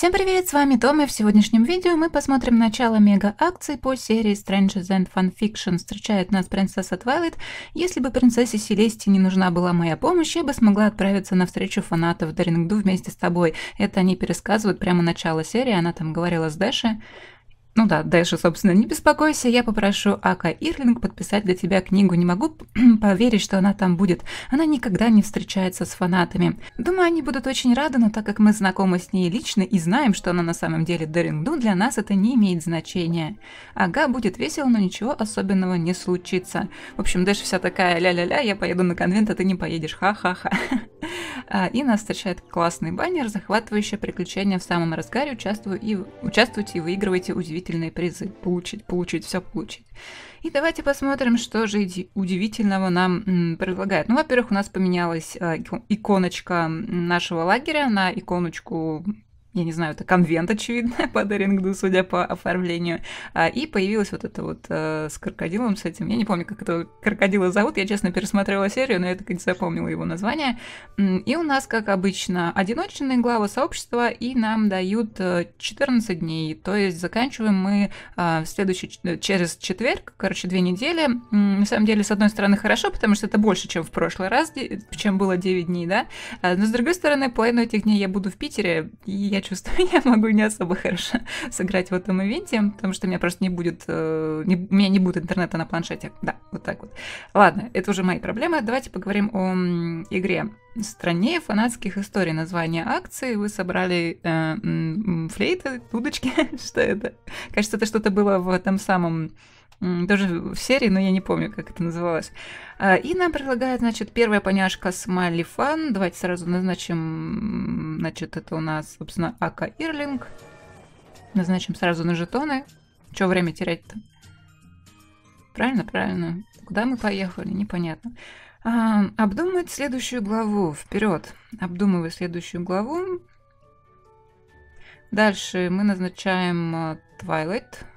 Всем привет, с вами Том, и в сегодняшнем видео мы посмотрим начало мега-акций по серии Strangers and Fanfiction. Встречает нас принцесса Твайлайт. Если бы принцессе Селесте не нужна была моя помощь, я бы смогла отправиться на встречу фанатов Дарингду вместе с тобой. Это они пересказывают прямо начало серии, она там говорила с Дэши. Ну да, Дэша, собственно, не беспокойся, я попрошу Ака Ирлинг подписать для тебя книгу. Не могу поверить, что она там будет. Она никогда не встречается с фанатами. Думаю, они будут очень рады, но так как мы знакомы с ней лично и знаем, что она на самом деле Дерингду, для нас это не имеет значения. Ага, будет весело, но ничего особенного не случится. В общем, Дэша вся такая ля-ля-ля, я поеду на конвент, а ты не поедешь, ха-ха-ха. А, и нас встречает классный баннер, захватывающее приключение в самом разгаре, участвую и, участвуйте и выигрывайте удивительные призы. Получить, получить, все получить. И давайте посмотрим, что же удивительного нам предлагает. Ну, во-первых, у нас поменялась а, иконочка нашего лагеря на иконочку я не знаю, это конвент, очевидно, под Эрингду, судя по оформлению. А, и появилась вот это вот э, с крокодилом, с этим. Я не помню, как это крокодила зовут. Я, честно, пересмотрела серию, но я так и не запомнила его название. И у нас, как обычно, одиночные главы сообщества, и нам дают 14 э, дней. То есть заканчиваем мы э, в следующий, через четверг, короче, две недели. На самом деле, с одной стороны, хорошо, потому что это больше, чем в прошлый раз, чем было 9 дней, да? А, но, с другой стороны, половину этих дней я буду в Питере, и я чувствую, я могу не особо хорошо сыграть в этом ивенте, потому что у меня просто не будет, э, не, у меня не будет интернета на планшете. Да, вот так вот. Ладно, это уже мои проблемы. Давайте поговорим о игре стране фанатских историй. Название акции вы собрали э, флейты, удочки, что это? Кажется, это что-то было в этом самом тоже в серии, но я не помню, как это называлось. А, и нам предлагают, значит, первая поняшка с Малли Фан. Давайте сразу назначим, значит, это у нас, собственно, Ака Ирлинг. Назначим сразу на жетоны. Че время терять-то? Правильно, правильно. Куда мы поехали, непонятно. А, обдумать следующую главу. Вперед. Обдумывая следующую главу. Дальше мы назначаем Twilight. Э,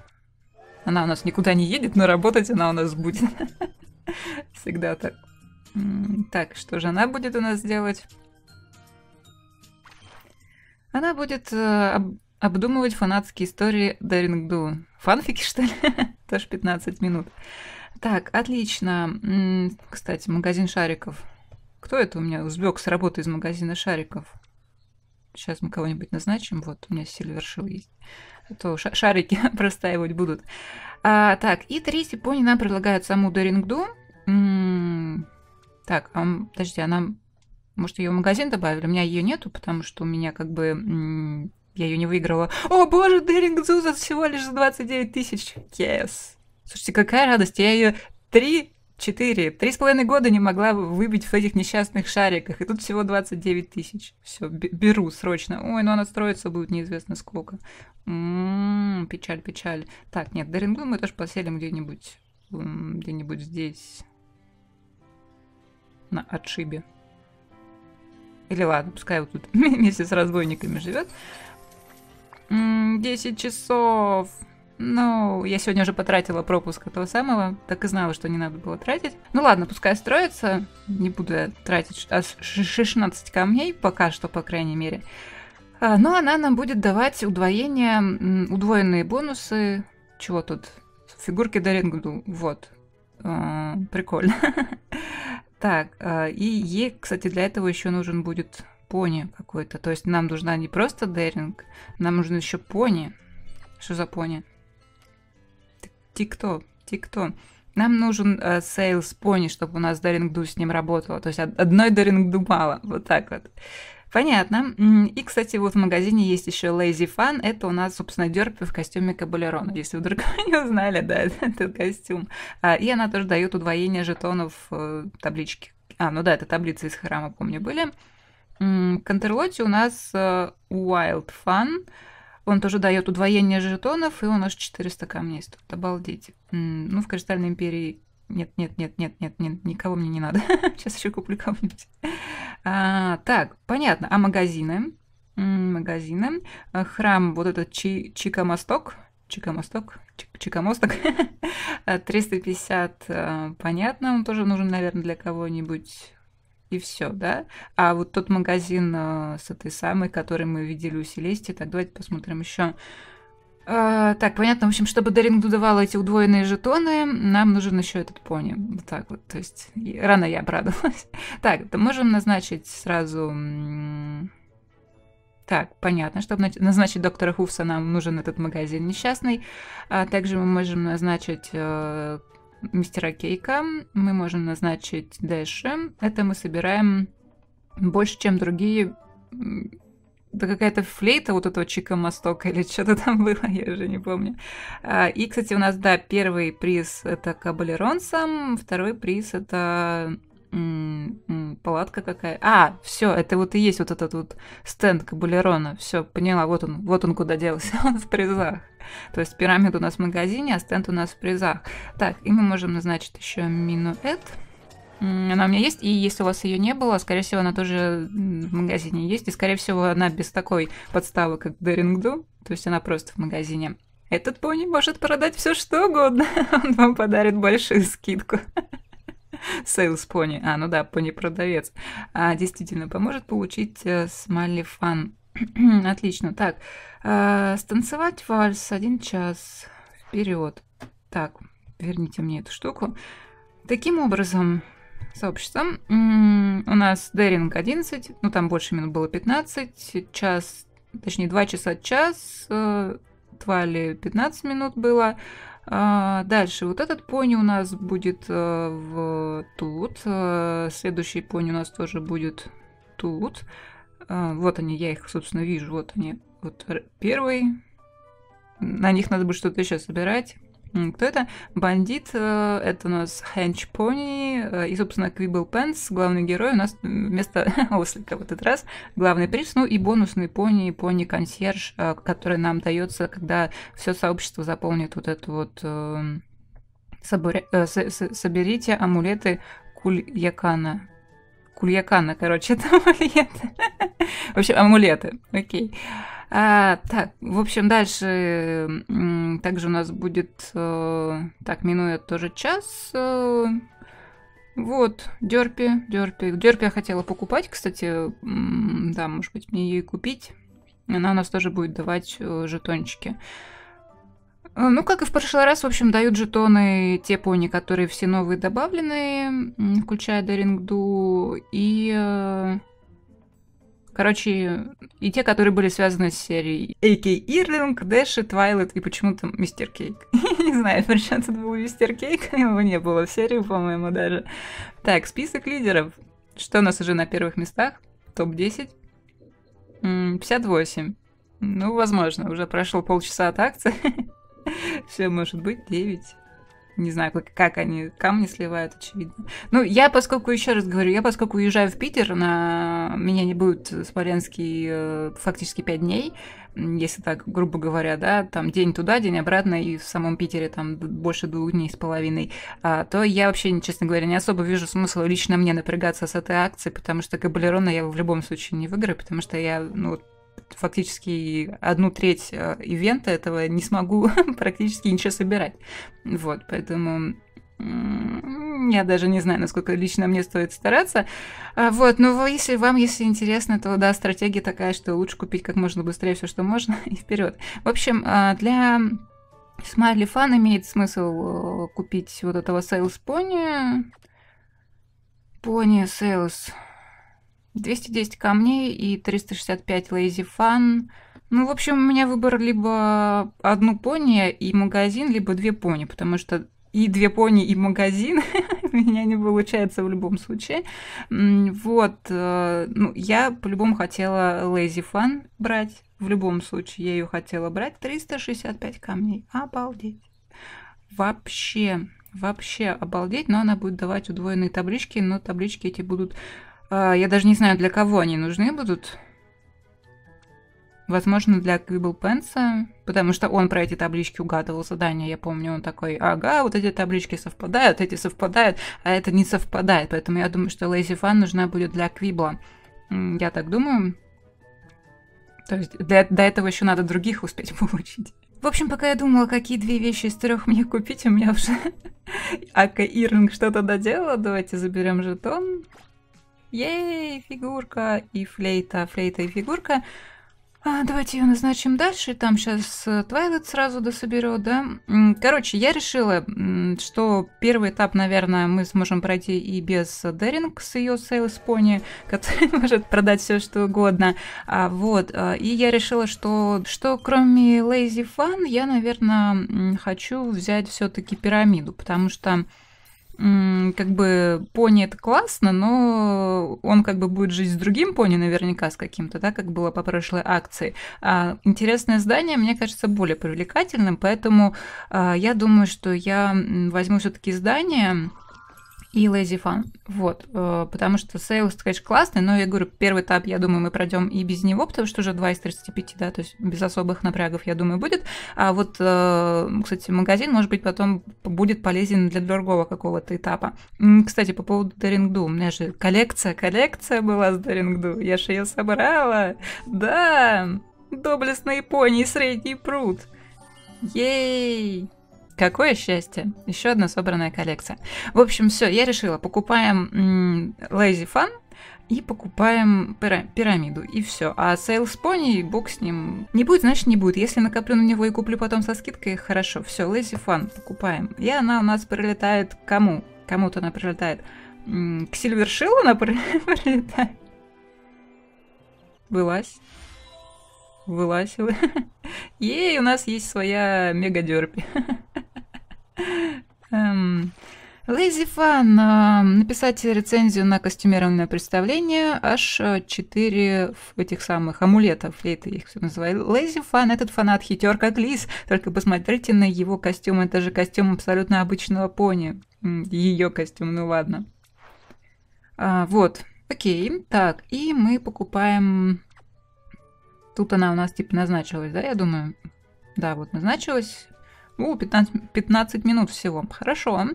она у нас никуда не едет, но работать она у нас будет. Всегда так. Так, что же она будет у нас делать? Она будет э, об, обдумывать фанатские истории Дарингду. Фанфики, что ли? Тоже 15 минут. Так, отлично. М кстати, магазин шариков. Кто это у меня сбег с работы из магазина шариков? Сейчас мы кого-нибудь назначим. Вот, у меня Сильвершил есть то шарики простаивать будут. А, так, и третий пони нам предлагает саму Дерингду. М-м, так, а, подожди, она... Может, ее в магазин добавили? У меня ее нету, потому что у меня как бы... М-м, я ее не выиграла. О, боже, Деринг за всего лишь за 29 тысяч. Yes. Слушайте, какая радость. Я ее три Четыре. Три с половиной года не могла выбить в этих несчастных шариках. И тут всего 29 тысяч. Все, беру срочно. Ой, ну она строится будет неизвестно сколько. м м-м, м печаль, печаль. Так, нет, Дарингу мы тоже поселим где-нибудь. Где-нибудь здесь. На отшибе. Или ладно, пускай вот тут вместе с разбойниками живет. 10 часов. Ну, я сегодня уже потратила пропуск этого самого, так и знала, что не надо было тратить. Ну ладно, пускай строится, не буду я тратить 16 камней, пока что, по крайней мере. А, Но ну, она нам будет давать удвоение, удвоенные бонусы. Чего тут? Фигурки Дарингуду, вот. А, прикольно. Так, а, и ей, кстати, для этого еще нужен будет пони какой-то. То есть нам нужна не просто Деринг, нам нужен еще пони. Что за пони? тикто, тикто. Нам нужен э, Sales Pony, чтобы у нас Дарингду с ним работало. То есть одной Дарингду мало. Вот так вот. Понятно. И, кстати, вот в магазине есть еще Lazy Fun. Это у нас, собственно, Дерпи в костюме Кабалерона. Если вдруг вы не узнали, да, этот костюм. А, и она тоже дает удвоение жетонов э, таблички. А, ну да, это таблицы из храма, помню, были. К Контерлоте у нас э, Wild Fun. Он тоже дает удвоение жетонов, и у нас 400 камней стоит. Обалдеть. Ну, в Кристальной Империи нет, нет, нет, нет, нет, нет, никого мне не надо. Сейчас еще куплю кого-нибудь. А, так, понятно. А магазины? Магазины. А, храм, вот этот Чи Чикамосток. Чикамосток. Чикамосток. 350, а, а, понятно. Он тоже нужен, наверное, для кого-нибудь и все, да? А вот тот магазин э, с этой самой, который мы видели у Селести, так давайте посмотрим еще. Э, а, так, понятно, в общем, чтобы Дерингду давал эти удвоенные жетоны, нам нужен еще этот пони. Вот так вот, то есть рано я обрадовалась. Так, можем назначить сразу... Так, понятно, чтобы назначить доктора Хуфса, нам нужен этот магазин несчастный. А также мы можем назначить э, Мистера кейка мы можем назначить дальше. Это мы собираем больше, чем другие... Да какая-то флейта вот этого Чика Мостока или что-то там было, я уже не помню. А, и, кстати, у нас, да, первый приз — это Кабалеронсам, второй приз — это палатка какая. А, все, это вот и есть вот этот вот стенд Кабулерона. Все, поняла, вот он, вот он куда делся, он в призах. То есть пирамида у нас в магазине, а стенд у нас в призах. Так, и мы можем назначить еще минуэт. Она у меня есть, и если у вас ее не было, скорее всего, она тоже в магазине есть, и, скорее всего, она без такой подставы, как Дерингду, то есть она просто в магазине. Этот пони может продать все что угодно, он вам подарит большую скидку. Sales Pony. А, ну да, пони-продавец. А, действительно, поможет получить э, смайли фан. Отлично. Так, э, станцевать вальс один час. Вперед. Так, верните мне эту штуку. Таким образом, сообщество, у нас деринг 11, ну там больше минут было 15, час, точнее 2 часа час, э, фестивале 15 минут было. А, дальше, вот этот пони у нас будет э, в тут, э, следующий пони у нас тоже будет тут. А, вот они, я их, собственно, вижу, вот они. Вот первый, на них надо будет что-то еще собирать. Кто это? Бандит, э, это у нас Хэнч Пони, э, и, собственно, Квибл Пенс, главный герой, у нас вместо ослика в этот раз главный приз, ну и бонусный пони, пони-консьерж, э, который нам дается, когда все сообщество заполнит вот эту вот соберите амулеты Кульякана. Кульякана, короче, это амулеты. В общем, амулеты. Окей. Okay. А, так, в общем, дальше также у нас будет, э, так, минуя тоже час. Э, вот, Дерпи, Дерпи. Дерпи я хотела покупать, кстати. Да, может быть, мне ее купить. Она у нас тоже будет давать э, жетончики. Ну, как и в прошлый раз, в общем, дают жетоны те пони, которые все новые добавленные, включая Дерингду, и Короче, и те, которые были связаны с серией AK а Ирлинг, Дэши, Твайлет и почему-то Мистер Кейк. Не знаю, причем тут был Мистер Кейк, его не было в серии, по-моему, даже. Так, список лидеров. Что у нас уже на первых местах? Топ-10. 58. Ну, возможно, уже прошло полчаса от акции. Все может быть, 9. Не знаю, как, как они камни сливают, очевидно. Ну, я, поскольку, еще раз говорю, я, поскольку уезжаю в Питер, на меня не будет Смоленский э, фактически пять дней, если так, грубо говоря, да, там день туда, день обратно, и в самом Питере там больше двух дней с половиной, а, то я вообще, честно говоря, не особо вижу смысла лично мне напрягаться с этой акцией, потому что кабалерона я в любом случае не выиграю, потому что я, ну, вот фактически одну треть э, ивента этого не смогу практически ничего собирать. Вот, поэтому я даже не знаю, насколько лично мне стоит стараться. А, вот, но ну, если вам, если интересно, то да, стратегия такая, что лучше купить как можно быстрее все, что можно, и вперед. В общем, а, для Смайли Фан имеет смысл э, купить вот этого Sales Pony. Pony Sales 210 камней и 365 Lazy Fun. Ну, в общем, у меня выбор либо одну пони и магазин, либо две пони, потому что и две пони, и магазин у меня не получается в любом случае. Вот, э, ну, я по-любому хотела Lazy Fun брать, в любом случае я ее хотела брать. 365 камней, обалдеть. Вообще, вообще обалдеть, но она будет давать удвоенные таблички, но таблички эти будут а, я даже не знаю, для кого они нужны будут. Возможно, для Квибл Пенса, потому что он про эти таблички угадывал задания. Я помню, он такой, ага, вот эти таблички совпадают, эти совпадают, а это не совпадает. Поэтому я думаю, что Лэйзи Фан нужна будет для Квибла. Я так думаю. То есть для, до этого еще надо других успеть получить. В общем, пока я думала, какие две вещи из трех мне купить, у меня уже Ака Иринг что-то доделала. Давайте заберем жетон. Ей, фигурка и флейта, флейта и фигурка. А, давайте ее назначим дальше. Там сейчас э, Твайлет сразу дособерет, да? Короче, я решила, что первый этап, наверное, мы сможем пройти и без Деринг с ее Сейлс Пони, который может продать все что угодно. А, вот. Э, и я решила, что, что кроме Лейзи Фан, я, наверное, хочу взять все-таки пирамиду, потому что как бы пони это классно, но он как бы будет жить с другим пони наверняка, с каким-то, да, как было по прошлой акции. А интересное здание, мне кажется, более привлекательным, поэтому а, я думаю, что я возьму все-таки здание, и Lazy Fun. Вот, э, потому что Sales конечно, классный, но я говорю, первый этап, я думаю, мы пройдем и без него, потому что уже 2 из 35, да, то есть без особых напрягов, я думаю, будет. А вот, э, кстати, магазин, может быть, потом будет полезен для другого какого-то этапа. Кстати, по поводу Дарингду, у меня же коллекция, коллекция была с Дарингду, я же ее собрала, да, доблестные пони средний пруд. Ей! Какое счастье! Еще одна собранная коллекция. В общем, все, я решила, покупаем Lazy Fun и покупаем пирамиду, и все. А Sales Pony, бог с ним. Не будет, значит не будет. Если накоплю на него и куплю потом со скидкой, хорошо. Все, Lazy Fun покупаем. И она у нас прилетает кому? Кому-то она прилетает. К Сильвершилу она прилетает. Былась вылазил. Ей, у нас есть своя мега-дерпи. Лэйзи Фан. Написать рецензию на костюмированное представление. Аж 4 э, этих самых амулетов. Флейты их все называют. Лэйзи Фан. Этот фанат хитер как лис. Только посмотрите на его костюм. Это же костюм абсолютно обычного пони. Ее костюм, ну ладно. А, вот. Окей. Так, и мы покупаем Тут она у нас типа назначилась, да, я думаю? Да, вот назначилась. О, 15, 15 минут всего. Хорошо.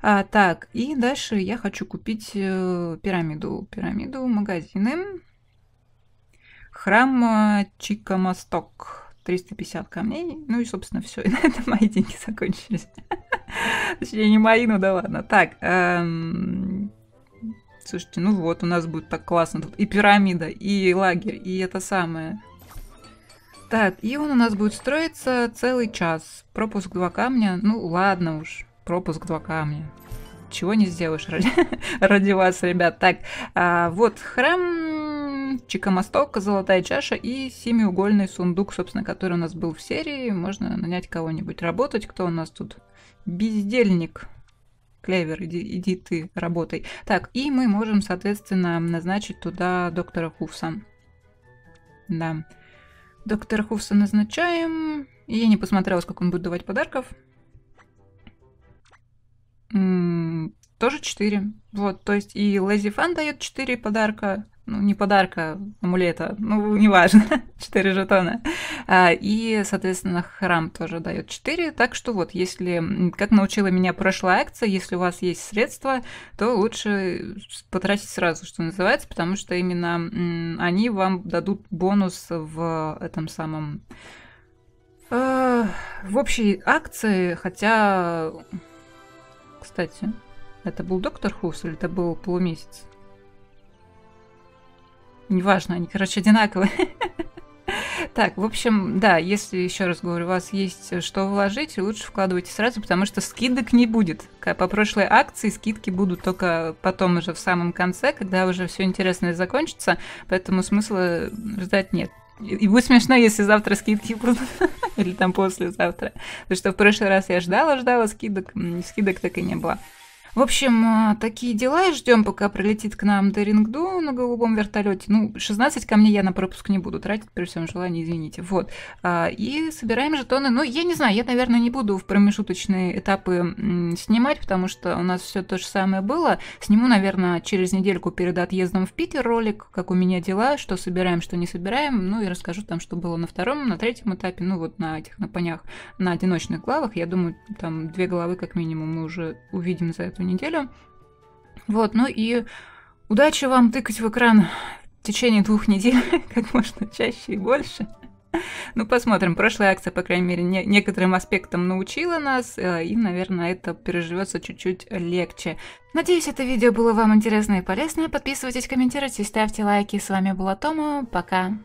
А, так, и дальше я хочу купить э, пирамиду. Пирамиду, магазины. Храм э, Чикамосток. 350 камней. Ну и, собственно, все. И на этом мои деньги закончились. Точнее, не мои, ну да ладно. Так, эм, слушайте, ну вот, у нас будет так классно тут. И пирамида, и лагерь, и это самое. Так, и он у нас будет строиться целый час. Пропуск два камня. Ну, ладно уж. Пропуск два камня. Чего не сделаешь ради, ради вас, ребят. Так, а, вот храм, чекомосток, золотая чаша и семиугольный сундук, собственно, который у нас был в серии. Можно нанять кого-нибудь работать. Кто у нас тут? Бездельник. Клевер, иди, иди ты, работай. Так, и мы можем, соответственно, назначить туда доктора Хуфса. Да. Доктора Хуфса назначаем. Я не посмотрела, сколько он будет давать подарков. М -м тоже 4. Вот, то есть и Лэзи Фан дает 4 подарка ну, не подарка, а амулета, ну, неважно, 4 жетона. А, и, соответственно, храм тоже дает 4, так что вот, если, как научила меня прошлая акция, если у вас есть средства, то лучше потратить сразу, что называется, потому что именно они вам дадут бонус в этом самом... Э, в общей акции, хотя... Кстати, это был Доктор Хус или это был полумесяц? Неважно, они, короче, одинаковые. Так, в общем, да, если, еще раз говорю, у вас есть э, что вложить, лучше вкладывайте сразу, потому что скидок не будет. По прошлой акции скидки будут только потом уже в самом конце, когда уже все интересное закончится, поэтому смысла ждать нет. И будет смешно, если завтра скидки будут, или там послезавтра. Потому что в прошлый раз я ждала-ждала скидок, скидок так и не было. В общем, а, такие дела. Ждем, пока прилетит к нам Дерингду на голубом вертолете. Ну, 16 камней я на пропуск не буду тратить, при всем желании, извините. Вот. А, и собираем жетоны. Ну, я не знаю, я, наверное, не буду в промежуточные этапы снимать, потому что у нас все то же самое было. Сниму, наверное, через недельку перед отъездом в Питер ролик, как у меня дела, что собираем, что не собираем. Ну, и расскажу там, что было на втором, на третьем этапе, ну, вот на этих на понях, на одиночных главах. Я думаю, там две головы как минимум мы уже увидим за эту эту неделю. Вот, ну и удачи вам тыкать в экран в течение двух недель, как можно чаще и больше. Ну, посмотрим. Прошлая акция, по крайней мере, не, некоторым аспектам научила нас, э, и, наверное, это переживется чуть-чуть легче. Надеюсь, это видео было вам интересно и полезно. Подписывайтесь, комментируйте, ставьте лайки. С вами была Тома. Пока.